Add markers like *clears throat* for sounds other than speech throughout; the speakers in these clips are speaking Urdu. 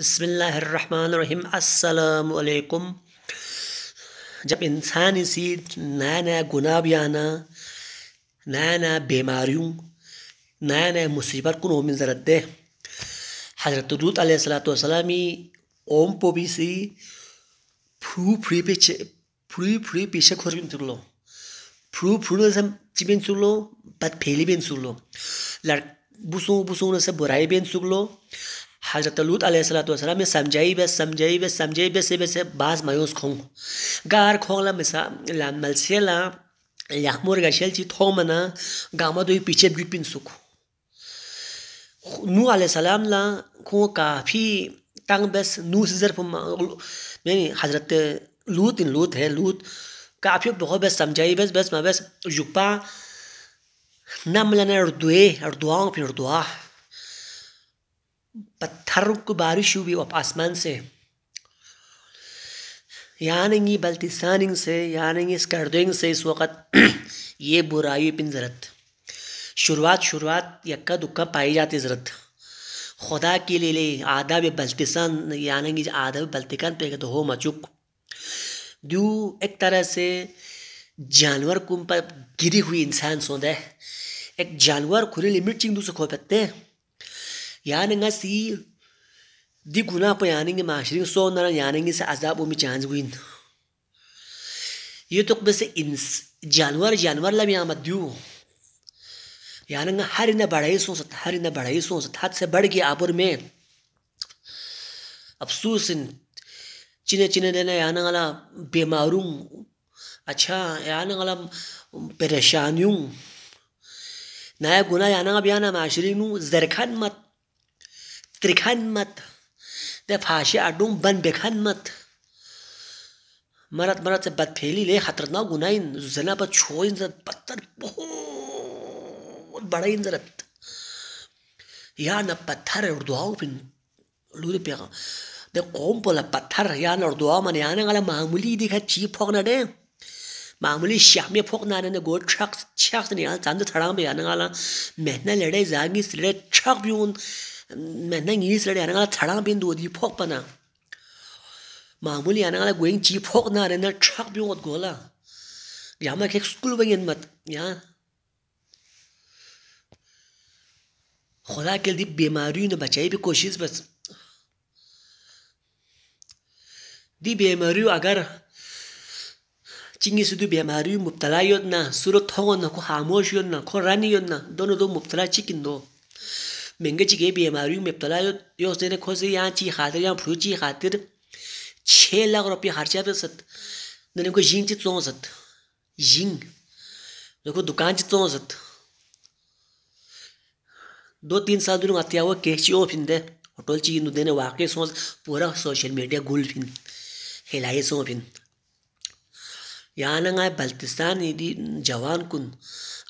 بسم الله الرحمن الرحيم السلام عليكم जब इंसान इसी नया नया गुनाह भी आना नया नया बीमारियों नया नया मुसीबत को नोमिन ज़रूरत दे हज़रत दूत सलाम ही ओम पो भी सी फ्रू फ्री पीछे फ्री फ्री पीछे खोज भी सुन लो फ्रू फ्रू से चिबिन सुन लो बत फैली भी सुन लो लड़ बुसों बुसों से बुराई भी सुन लो حضرت لوت علیہ السلام والسلام میں سمجھائی بے سمجھائی بے سمجھائی بے سے بے سے باز مایوس کھوں گار گشل مسا تھو منا گاما دوی پیچھے بھی پن سکو نو علیہ السلام لا کھو کافی تنگ بس نو سے یعنی حضرت لوت ان لوت ہے لوت کافی بہت بس سمجھائی بس بس بس بسپا نم لنے اردوے اردع پھر اردعا پتھر بارش ہوئی آسمان سے یا نگی بلتسانگ سے یا اسکردنگ سے اس وقت *clears throat* یہ برائی پن ضرورت شروعات شروعات یکا دکا پائی جاتی ضرورت خدا کی لے لے آدھا بلتسان یعنی گی آدھا بلط کان پہ تو ہو دو ایک طرح سے جانور کم پر گری ہوئی انسان سوندے ایک جانور کھلی لمٹ چنگ دوسرے کھو پتے ہیں یا ننگا سیر دی گنا پہ آنے گے معاشرے سو نہ یانیں گے سے عذاب و میں چانج گئی یہ تو میں سے جانور جانور بھی آمت دوں یا ننگا ہر اندر بڑھائی سو ست ہر اندر بڑھائی سو ست حد سے بڑھ گیا آپر میں افسوس چنے چنے دینا یعنی والا بیماروں اچھا یعنی والا پریشانیوں نایا گناہ یعنی بھی آنا معاشرے نرخن مت ترکھن مت دے فاشی اڈوں بن بکھن مت مرد مرد سے بد پھیلی لے خطرناک گناہین زنا پر چھوئین زد پتر بہت بڑا انزرت یا نہ پتھر اور دعاو پین لوری پیغا دے قوم پولا پتھر یا نہ اور من یا نا گلا معمولی دیکھا چی پھوکنا دے معمولی شامی میں پھوکنا دے گو چھاکس چھاکس نیان چاند سڑا بے یا نا گلا مہنہ لڑے زاگی سلڑے چھاک بیون maintenant ngi sra ya nga chara bin du di phok pa na ma mu li ya nga gwen ji phok na re na chak bi ngot go la ya ma ke skul ba yen mat ya khoda ke di bemari na bachai bi koshish مہنگے چی گئی بیماری مبتلا یہ اس دینے کھوز یہاں چی خاطر یہاں پھوچی چی خاطر چھے لاغ روپی خرچہ پہ ست دنے کو جنگ چی چون ست جنگ دنے کو دکان چی چون ست دو تین سال دنوں آتیا ہوا کیش چی او پھن دے ہوتول چی ہندو دینے واقعی سونس پورا سوشل میڈیا گول پھن ہلائی سون پھن یانگا بلتستان دی جوان کن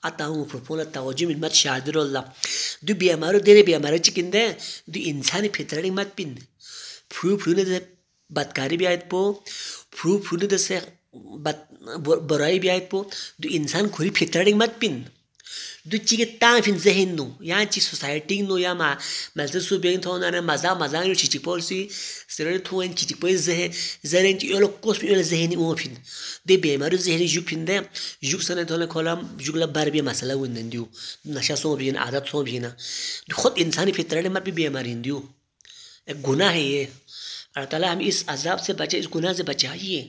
اتا ہوں پروپول توجہ من مت شادر اللہ دو بی امارو دیرے بی امارو چکن دے دو انسانی پھترانی مت پین پھرو پھرو نے دے بدکاری بھی آئیت پو پھرو پھرو نے دے سے برائی بھی پو دو انسان کھوری پھترانی مت پین دیکھیے تان فین ذہن نو یا چی سوسائٹی نو یا پول صوبے مزہ چی چھٹی پور سے چھٹک ذہن ذہنی چیلو کو ذہنی او پھر دے بیماری ذہنی یوگ فن دیں یگ سن کھولا بی مسئله مسالہ دیو نشا سو بین عادت بین دو خود انسانی فطرت نے می بیمارین دیو ایک گناہ ہے یہ اللہ تعالیٰ ہم اس عذاب سے بچے اس گناہ سے بچائیے